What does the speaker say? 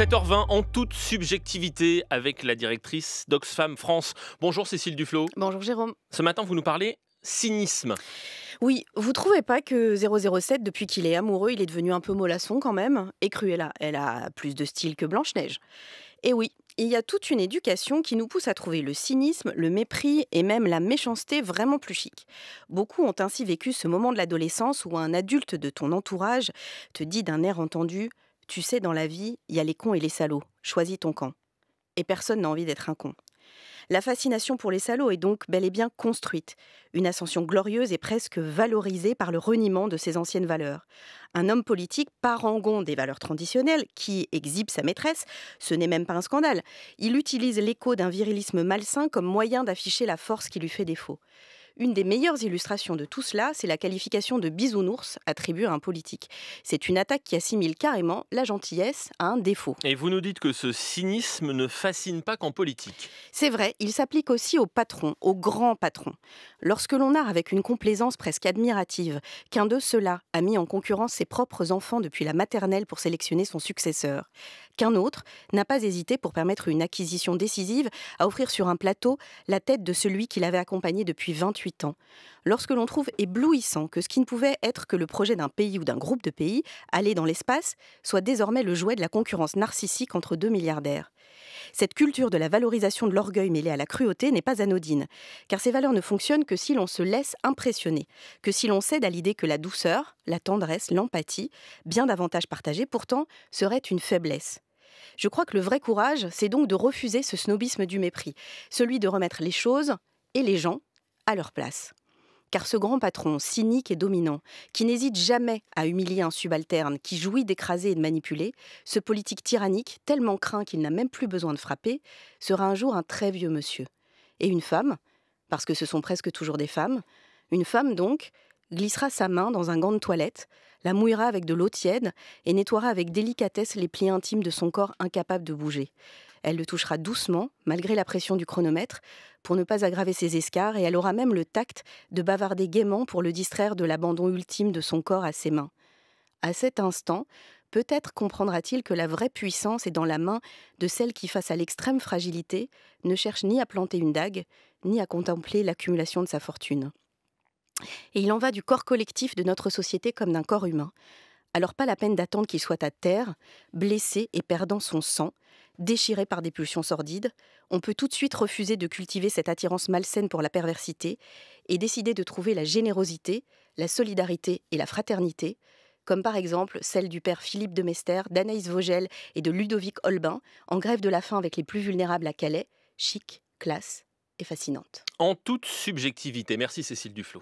7h20 en toute subjectivité avec la directrice d'Oxfam France. Bonjour Cécile Duflo. Bonjour Jérôme. Ce matin, vous nous parlez cynisme. Oui, vous trouvez pas que 007, depuis qu'il est amoureux, il est devenu un peu mollasson quand même Et Cruella, elle a plus de style que Blanche-Neige. Et eh oui, il y a toute une éducation qui nous pousse à trouver le cynisme, le mépris et même la méchanceté vraiment plus chic. Beaucoup ont ainsi vécu ce moment de l'adolescence où un adulte de ton entourage te dit d'un air entendu tu sais, dans la vie, il y a les cons et les salauds. Choisis ton camp. Et personne n'a envie d'être un con. La fascination pour les salauds est donc bel et bien construite, une ascension glorieuse est presque valorisée par le reniement de ses anciennes valeurs. Un homme politique parangon des valeurs traditionnelles, qui exhibe sa maîtresse, ce n'est même pas un scandale. Il utilise l'écho d'un virilisme malsain comme moyen d'afficher la force qui lui fait défaut. Une des meilleures illustrations de tout cela, c'est la qualification de bisounours attribuée à un politique. C'est une attaque qui assimile carrément la gentillesse à un défaut. Et vous nous dites que ce cynisme ne fascine pas qu'en politique. C'est vrai, il s'applique aussi aux patrons, aux grands patrons. Lorsque l'on a, avec une complaisance presque admirative qu'un de ceux-là a mis en concurrence ses propres enfants depuis la maternelle pour sélectionner son successeur, qu'un autre n'a pas hésité pour permettre une acquisition décisive à offrir sur un plateau la tête de celui qui l'avait accompagné depuis 28 ans. Lorsque l'on trouve éblouissant que ce qui ne pouvait être que le projet d'un pays ou d'un groupe de pays, aller dans l'espace, soit désormais le jouet de la concurrence narcissique entre deux milliardaires. Cette culture de la valorisation de l'orgueil mêlée à la cruauté n'est pas anodine, car ces valeurs ne fonctionnent que si l'on se laisse impressionner, que si l'on cède à l'idée que la douceur, la tendresse, l'empathie, bien davantage partagées pourtant, seraient une faiblesse. Je crois que le vrai courage, c'est donc de refuser ce snobisme du mépris, celui de remettre les choses et les gens à leur place car ce grand patron, cynique et dominant, qui n'hésite jamais à humilier un subalterne, qui jouit d'écraser et de manipuler, ce politique tyrannique, tellement craint qu'il n'a même plus besoin de frapper, sera un jour un très vieux monsieur. Et une femme, parce que ce sont presque toujours des femmes, une femme donc, glissera sa main dans un gant de toilette, la mouillera avec de l'eau tiède et nettoiera avec délicatesse les plis intimes de son corps incapable de bouger. Elle le touchera doucement, malgré la pression du chronomètre, pour ne pas aggraver ses escarres, et elle aura même le tact de bavarder gaiement pour le distraire de l'abandon ultime de son corps à ses mains. À cet instant, peut-être comprendra-t-il que la vraie puissance est dans la main de celle qui, face à l'extrême fragilité, ne cherche ni à planter une dague, ni à contempler l'accumulation de sa fortune. Et il en va du corps collectif de notre société comme d'un corps humain. Alors pas la peine d'attendre qu'il soit à terre, blessé et perdant son sang, déchiré par des pulsions sordides, on peut tout de suite refuser de cultiver cette attirance malsaine pour la perversité et décider de trouver la générosité, la solidarité et la fraternité, comme par exemple celle du père Philippe de Mester, d'Anaïs Vogel et de Ludovic Holbin, en grève de la faim avec les plus vulnérables à Calais, chic, classe et fascinante. En toute subjectivité. Merci Cécile Duflo.